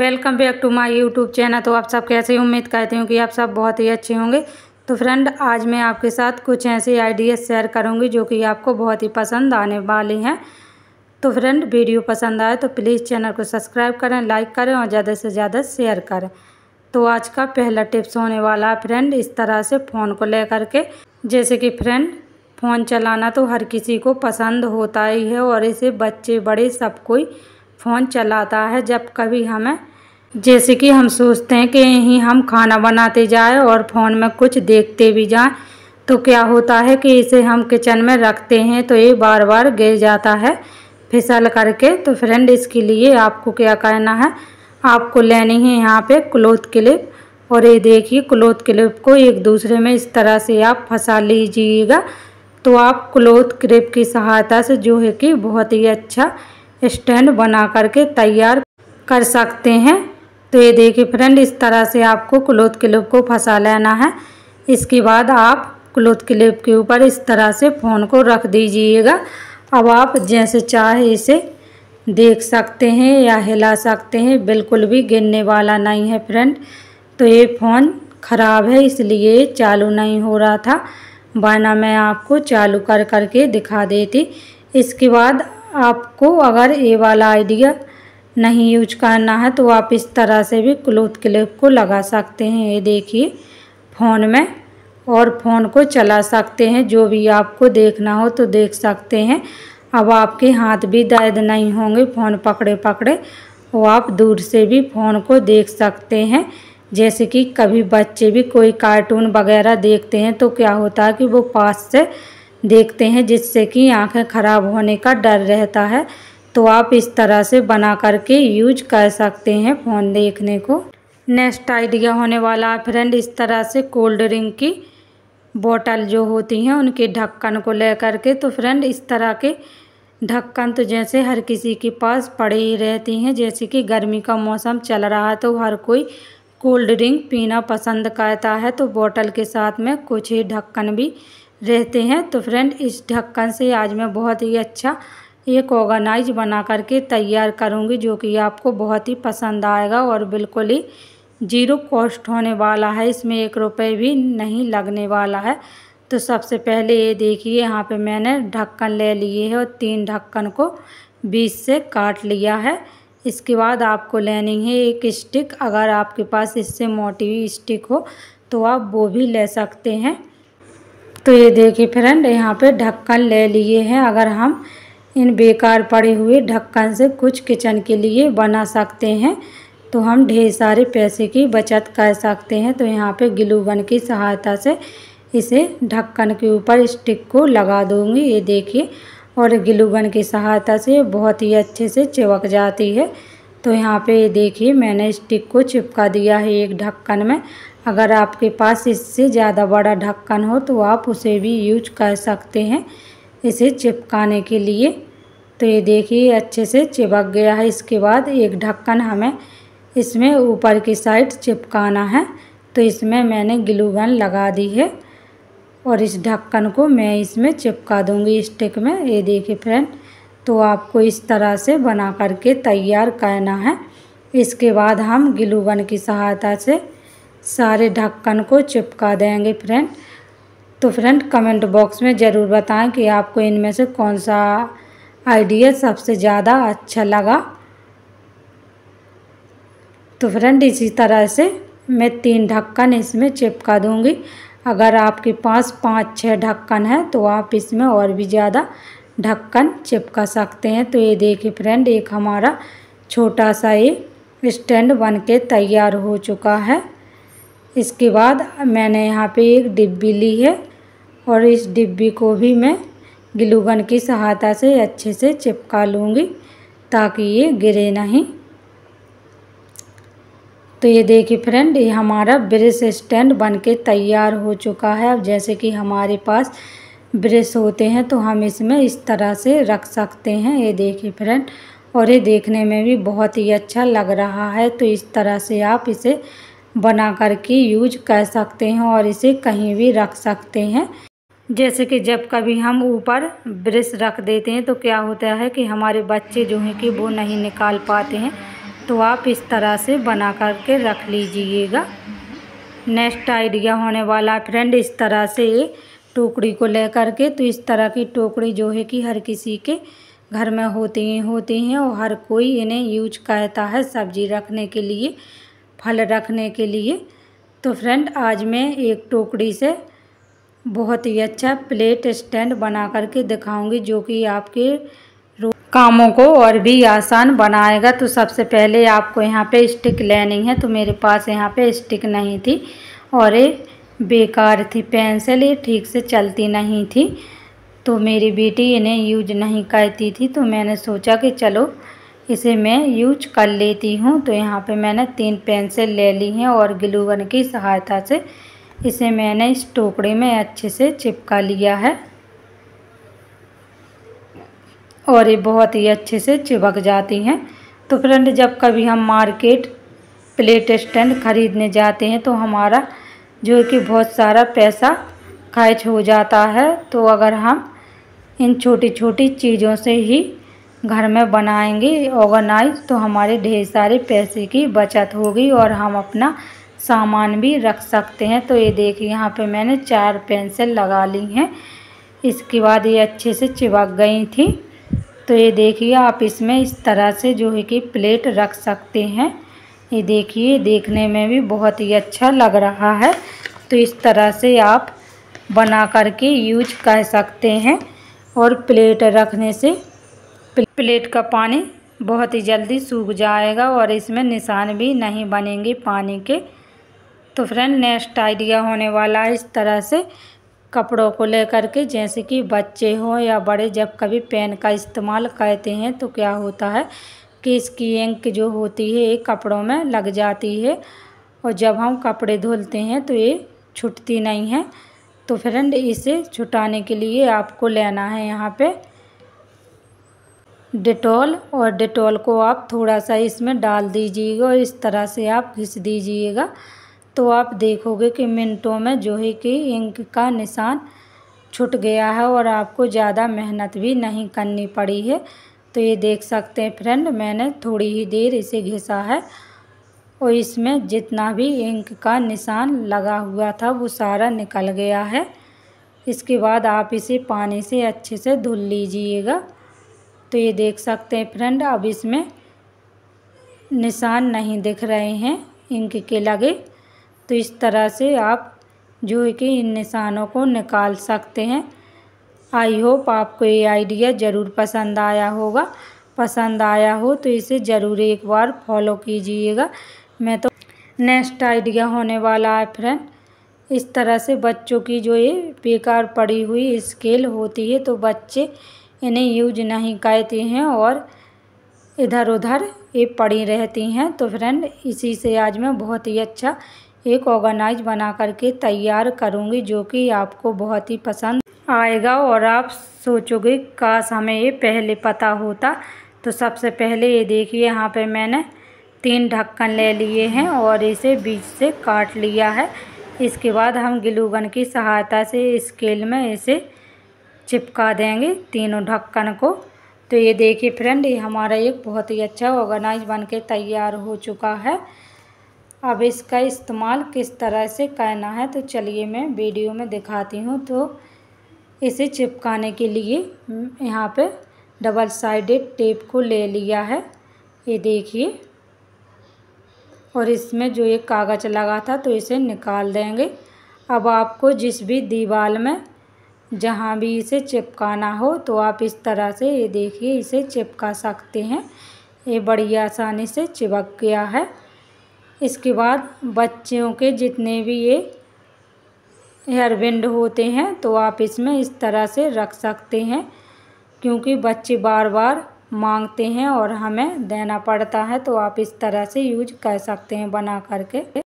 welcome back to my YouTube channel तो आप सब कैसे उम्मीद करती हूँ कि आप सब बहुत ही अच्छे होंगे तो फ्रेंड आज मैं आपके साथ कुछ ऐसे आइडियाज़ शेयर करूँगी जो कि आपको बहुत ही पसंद आने वाले हैं तो फ्रेंड वीडियो पसंद आए तो प्लीज़ चैनल को सब्सक्राइब करें लाइक करें और ज़्यादा से ज़्यादा शेयर करें तो आज का पहला टिप्स होने वाला है फ्रेंड इस तरह से फ़ोन को ले करके जैसे कि फ्रेंड फ़ोन चलाना तो हर किसी को पसंद होता ही है और इसे बच्चे बड़े सब कोई फ़ोन चलाता है जब कभी हमें जैसे कि हम सोचते हैं कि यहीं हम खाना बनाते जाए और फ़ोन में कुछ देखते भी जाएं तो क्या होता है कि इसे हम किचन में रखते हैं तो ये बार बार गिर जाता है फिसल करके तो फ्रेंड इसके लिए आपको क्या करना है आपको लेनी है यहाँ पे क्लोथ क्लिप और ये देखिए क्लोथ क्लिप को एक दूसरे में इस तरह से आप फंसा लीजिएगा तो आप क्लोथ क्लिप की सहायता से जो है कि बहुत ही अच्छा स्टैंड बना करके तैयार कर सकते हैं तो ये देखिए फ्रेंड इस तरह से आपको क्लोथ क्लिप को फंसा लेना है इसके बाद आप क्लोथ क्लिप के ऊपर इस तरह से फ़ोन को रख दीजिएगा अब आप जैसे चाहे इसे देख सकते हैं या हिला सकते हैं बिल्कुल भी गिरने वाला नहीं है फ्रेंड तो ये फ़ोन ख़राब है इसलिए चालू नहीं हो रहा था वरना मैं आपको चालू कर करके दिखा देती इसके बाद आपको अगर ये वाला आइडिया नहीं यूज करना है तो आप इस तरह से भी क्लोथ क्लिप को लगा सकते हैं ये देखिए फ़ोन में और फ़ोन को चला सकते हैं जो भी आपको देखना हो तो देख सकते हैं अब आपके हाथ भी दर्द नहीं होंगे फ़ोन पकड़े पकड़े वो आप दूर से भी फ़ोन को देख सकते हैं जैसे कि कभी बच्चे भी कोई कार्टून वगैरह देखते हैं तो क्या होता है कि वो पास से देखते हैं जिससे कि आँखें ख़राब होने का डर रहता है तो आप इस तरह से बना करके यूज कर सकते हैं फ़ोन देखने को नेक्स्ट आइडिया होने वाला है फ्रेंड इस तरह से कोल्ड ड्रिंक की बोतल जो होती हैं उनके ढक्कन को लेकर के तो फ्रेंड इस तरह के ढक्कन तो जैसे हर किसी के पास पड़े ही रहती हैं जैसे कि गर्मी का मौसम चल रहा है तो हर कोई कोल्ड ड्रिंक पीना पसंद करता है तो बोतल के साथ में कुछ ही ढक्कन भी रहते हैं तो फ्रेंड इस ढक्कन से आज मैं बहुत ही अच्छा एक ऑर्गेनाइज बना करके तैयार करूँगी जो कि आपको बहुत ही पसंद आएगा और बिल्कुल ही जीरो कॉस्ट होने वाला है इसमें एक रुपये भी नहीं लगने वाला है तो सबसे पहले ये देखिए यहाँ पे मैंने ढक्कन ले लिए है और तीन ढक्कन को बीच से काट लिया है इसके बाद आपको लेनी है एक स्टिक अगर आपके पास इससे मोटी स्टिक हो तो आप वो भी ले सकते हैं तो ये देखिए फ्रेंड यहाँ पे ढक्कन ले लिए हैं अगर हम इन बेकार पड़े हुए ढक्कन से कुछ किचन के लिए बना सकते हैं तो हम ढेर सारे पैसे की बचत कर सकते हैं तो यहाँ पे ग्लू गन की सहायता से इसे ढक्कन के ऊपर स्टिक को लगा दूँगी ये देखिए और ग्लू गन की सहायता से बहुत ही अच्छे से चिपक जाती है तो यहाँ पे देखिए मैंने स्टिक को चिपका दिया है एक ढक्कन में अगर आपके पास इससे ज़्यादा बड़ा ढक्कन हो तो आप उसे भी यूज कर सकते हैं इसे चिपकाने के लिए तो ये देखिए अच्छे से चिपक गया है इसके बाद एक ढक्कन हमें इसमें ऊपर की साइड चिपकाना है तो इसमें मैंने ग्लू गन लगा दी है और इस ढक्कन को मैं इसमें चिपका दूंगी स्टिक में ये देखिए फ्रेंड तो आपको इस तरह से बना करके तैयार करना है इसके बाद हम गिलूबन की सहायता से सारे ढक्कन को चिपका देंगे फ्रेंड तो फ्रेंड कमेंट बॉक्स में ज़रूर बताएं कि आपको इनमें से कौन सा आइडिया सबसे ज़्यादा अच्छा लगा तो फ्रेंड इसी तरह से मैं तीन ढक्कन इसमें चिपका दूँगी अगर आपके पास पाँच छः ढक्कन है तो आप इसमें और भी ज़्यादा ढक्कन चिपका सकते हैं तो ये देखिए फ्रेंड एक हमारा छोटा सा ये स्टैंड बन के तैयार हो चुका है इसके बाद मैंने यहाँ पे एक डिब्बी ली है और इस डिब्बी को भी मैं ग्लूगन की सहायता से अच्छे से चिपका लूँगी ताकि ये गिरे नहीं तो ये देखिए फ्रेंड ये हमारा ब्रेस स्टैंड बन के तैयार हो चुका है अब जैसे कि हमारे पास ब्रश होते हैं तो हम इसमें इस तरह से रख सकते हैं ये देखिए फ्रेंड और ये देखने में भी बहुत ही अच्छा लग रहा है तो इस तरह से आप इसे बना करके यूज कर सकते हैं और इसे कहीं भी रख सकते हैं जैसे कि जब कभी हम ऊपर ब्रश रख देते हैं तो क्या होता है कि हमारे बच्चे जो हैं कि वो नहीं निकाल पाते हैं तो आप इस तरह से बना करके रख लीजिएगा नेक्स्ट आइडिया होने वाला फ्रेंड इस तरह से टोकरी को लेकर के तो इस तरह की टोकरी जो है कि हर किसी के घर में होती हैं होती हैं और हर कोई इन्हें यूज करता है सब्जी रखने के लिए फल रखने के लिए तो फ्रेंड आज मैं एक टोकरी से बहुत ही अच्छा प्लेट स्टैंड बना करके दिखाऊंगी जो कि आपके कामों को और भी आसान बनाएगा तो सबसे पहले आपको यहाँ पे स्टिक लेनी है तो मेरे पास यहाँ पे स्टिक नहीं थी और ये बेकार थी पेंसिल ये ठीक से चलती नहीं थी तो मेरी बेटी इन्हें यूज नहीं करती थी तो मैंने सोचा कि चलो इसे मैं यूज कर लेती हूँ तो यहाँ पे मैंने तीन पेंसिल ले ली हैं और ग्लूगन की सहायता से इसे मैंने इस टोकरे में अच्छे से चिपका लिया है और ये बहुत ही अच्छे से चिपक जाती हैं तो फ्रेंड जब कभी हम मार्केट प्लेट स्टैंड ख़रीदने जाते हैं तो हमारा जो कि बहुत सारा पैसा खर्च हो जाता है तो अगर हम इन छोटी छोटी चीज़ों से ही घर में बनाएंगे ऑर्गेनाइज तो हमारे ढेर सारे पैसे की बचत होगी और हम अपना सामान भी रख सकते हैं तो ये देखिए यहाँ पे मैंने चार पेंसिल लगा ली हैं इसके बाद ये अच्छे से चिपक गई थी तो ये देखिए आप इसमें इस तरह से जो है कि प्लेट रख सकते हैं ये देखिए देखने में भी बहुत ही अच्छा लग रहा है तो इस तरह से आप बना करके यूज कर सकते हैं और प्लेट रखने से प्लेट का पानी बहुत ही जल्दी सूख जाएगा और इसमें निशान भी नहीं बनेंगे पानी के तो फ्रेंड नेक्स्ट आइडिया होने वाला है इस तरह से कपड़ों को लेकर के जैसे कि बच्चे हों या बड़े जब कभी पेन का इस्तेमाल करते हैं तो क्या होता है कि इसकी इंक जो होती है ये कपड़ों में लग जाती है और जब हम कपड़े धुलते हैं तो ये छुटती नहीं है तो फ्रेंड इसे छुटाने के लिए आपको लेना है यहाँ पे डिटॉल और डिटॉल को आप थोड़ा सा इसमें डाल दीजिएगा और इस तरह से आप घिस दीजिएगा तो आप देखोगे कि मिनटों में जो है कि इंक का निशान छुट गया है और आपको ज़्यादा मेहनत भी नहीं करनी पड़ी है तो ये देख सकते हैं फ्रेंड मैंने थोड़ी ही देर इसे घिसा है और इसमें जितना भी इंक का निशान लगा हुआ था वो सारा निकल गया है इसके बाद आप इसे पानी से अच्छे से धुल लीजिएगा तो ये देख सकते हैं फ्रेंड अब इसमें निशान नहीं दिख रहे हैं इंक के लगे तो इस तरह से आप जो है कि इन निशानों को निकाल सकते हैं आई होप आपको ये आइडिया ज़रूर पसंद आया होगा पसंद आया हो तो इसे ज़रूर एक बार फॉलो कीजिएगा मैं तो नेक्स्ट आइडिया होने वाला है फ्रेंड इस तरह से बच्चों की जो ये बेकार पड़ी हुई स्केल होती है तो बच्चे इन्हें यूज नहीं करते हैं और इधर उधर ये पड़ी रहती हैं तो फ्रेंड इसी से आज मैं बहुत ही अच्छा एक ऑर्गेनाइज बना करके तैयार करूँगी जो कि आपको बहुत ही पसंद आएगा और आप सोचोगे काश हमें ये पहले पता होता तो सबसे पहले ये देखिए यहाँ पे मैंने तीन ढक्कन ले लिए हैं और इसे बीच से काट लिया है इसके बाद हम ग्लूगन की सहायता से स्केल में इसे चिपका देंगे तीनों ढक्कन को तो ये देखिए फ्रेंड ये हमारा एक बहुत ही अच्छा ऑर्गेनाइज बन के तैयार हो चुका है अब इसका इस्तेमाल किस तरह से करना है तो चलिए मैं वीडियो में दिखाती हूँ तो इसे चिपकाने के लिए यहाँ पे डबल साइडेड टेप को ले लिया है ये देखिए और इसमें जो एक कागज़ लगा था तो इसे निकाल देंगे अब आपको जिस भी दीवार में जहाँ भी इसे चिपकाना हो तो आप इस तरह से ये देखिए इसे चिपका सकते हैं ये बड़ी आसानी से चिपक गया है इसके बाद बच्चों के जितने भी ये हेयर बैंड होते हैं तो आप इसमें इस तरह से रख सकते हैं क्योंकि बच्चे बार बार मांगते हैं और हमें देना पड़ता है तो आप इस तरह से यूज कर सकते हैं बना करके